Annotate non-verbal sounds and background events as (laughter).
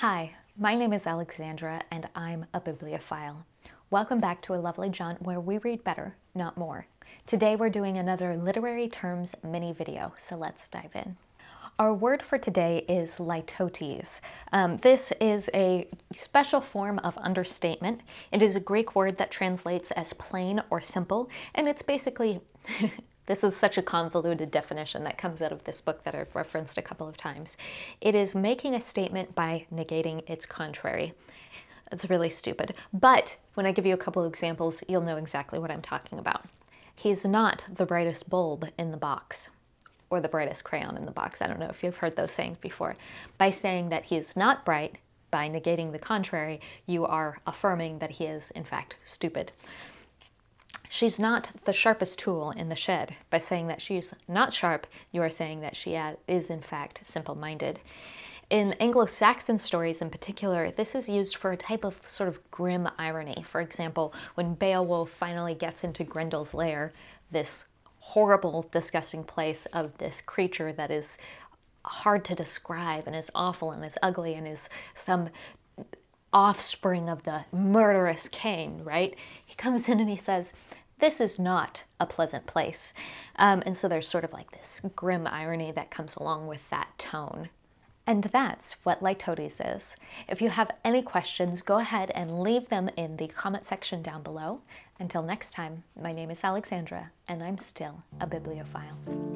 Hi, my name is Alexandra and I'm a bibliophile. Welcome back to A Lovely Jaunt where we read better, not more. Today we're doing another Literary Terms mini video, so let's dive in. Our word for today is litotes. Um, this is a special form of understatement. It is a Greek word that translates as plain or simple, and it's basically (laughs) This is such a convoluted definition that comes out of this book that I've referenced a couple of times. It is making a statement by negating its contrary. It's really stupid. But when I give you a couple of examples, you'll know exactly what I'm talking about. He's not the brightest bulb in the box or the brightest crayon in the box. I don't know if you've heard those sayings before. By saying that he is not bright, by negating the contrary, you are affirming that he is, in fact, stupid. She's not the sharpest tool in the shed. By saying that she's not sharp, you are saying that she is, in fact, simple minded. In Anglo Saxon stories in particular, this is used for a type of sort of grim irony. For example, when Beowulf finally gets into Grendel's lair, this horrible, disgusting place of this creature that is hard to describe and is awful and is ugly and is some offspring of the murderous Cain, right? He comes in and he says, this is not a pleasant place. Um, and so there's sort of like this grim irony that comes along with that tone. And that's what Lytotes is. If you have any questions, go ahead and leave them in the comment section down below. Until next time, my name is Alexandra, and I'm still a bibliophile.